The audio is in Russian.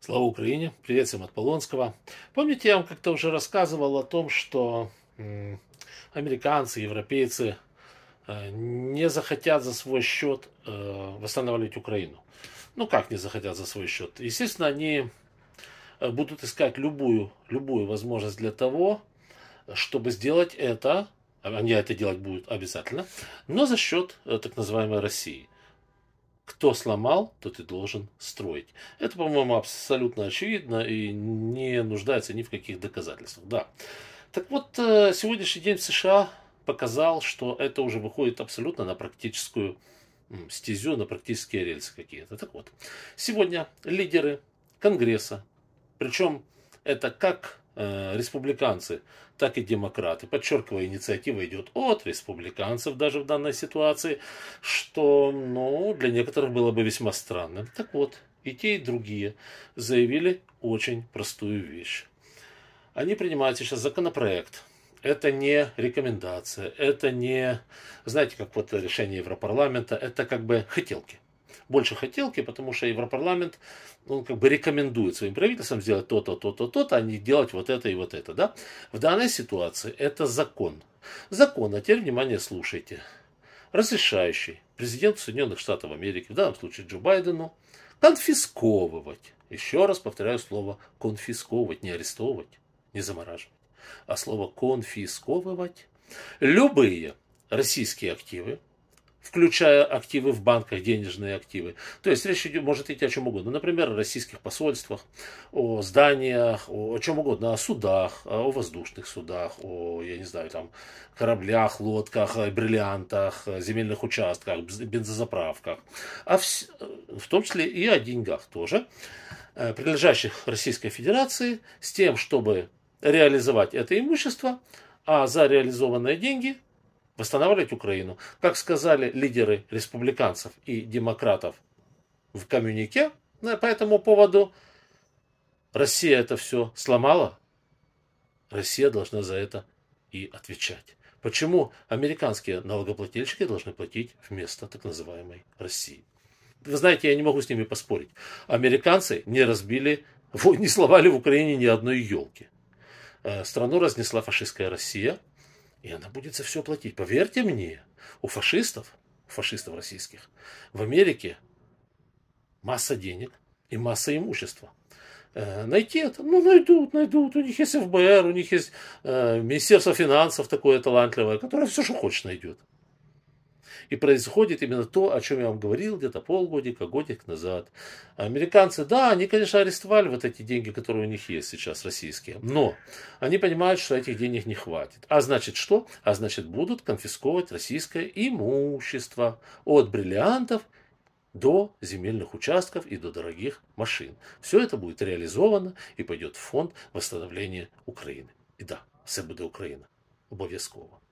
Слава Украине! Привет всем от Полонского. Помните, я вам как-то уже рассказывал о том, что американцы, европейцы э, не захотят за свой счет э, восстанавливать Украину. Ну как не захотят за свой счет? Естественно, они э, будут искать любую, любую возможность для того, чтобы сделать это, они это делать будут обязательно, но за счет так называемой России – кто сломал, то ты должен строить. Это, по-моему, абсолютно очевидно и не нуждается ни в каких доказательствах. Да. Так вот, э, сегодняшний день в США показал, что это уже выходит абсолютно на практическую стезю, на практические рельсы какие-то. Так вот, сегодня лидеры Конгресса, причем это как Э, республиканцы, так и демократы. Подчеркиваю, инициатива идет от республиканцев даже в данной ситуации, что ну, для некоторых было бы весьма странно. Так вот, и те, и другие заявили очень простую вещь. Они принимают сейчас законопроект. Это не рекомендация, это не, знаете, как вот решение Европарламента, это как бы хотелки больше хотелки, потому что Европарламент он ну, как бы рекомендует своим правительствам сделать то-то, то-то, то-то, а не делать вот это и вот это. Да? В данной ситуации это закон. Закон, а теперь, внимание, слушайте, разрешающий президенту Соединенных Штатов Америки, в данном случае Джо Байдену, конфисковывать, еще раз повторяю слово конфисковывать, не арестовывать, не замораживать, а слово конфисковывать любые российские активы, включая активы в банках, денежные активы. То есть речь может идти о чем угодно. Ну, например, о российских посольствах, о зданиях, о, о чем угодно, о судах, о воздушных судах, о, я не знаю, там, кораблях, лодках, бриллиантах, земельных участках, бензозаправках. А в, в том числе и о деньгах тоже, э, принадлежащих Российской Федерации, с тем, чтобы реализовать это имущество, а за реализованные деньги – восстанавливать Украину. Как сказали лидеры республиканцев и демократов в коммюнике по этому поводу, Россия это все сломала, Россия должна за это и отвечать. Почему американские налогоплательщики должны платить вместо так называемой России? Вы знаете, я не могу с ними поспорить. Американцы не разбили, не сломали в Украине ни одной елки. Э, страну разнесла фашистская Россия, и она будет за все платить. Поверьте мне, у фашистов, фашистов российских, в Америке масса денег и масса имущества. Э, найти это, ну найдут, найдут. У них есть ФБР, у них есть э, Министерство финансов такое талантливое, которое все, что хочешь, найдет. И происходит именно то, о чем я вам говорил где-то полгодика, годик назад. Американцы, да, они, конечно, арестовали вот эти деньги, которые у них есть сейчас, российские. Но они понимают, что этих денег не хватит. А значит что? А значит будут конфисковывать российское имущество от бриллиантов до земельных участков и до дорогих машин. Все это будет реализовано и пойдет в фонд восстановления Украины. И да, все буде Україна обов'язково.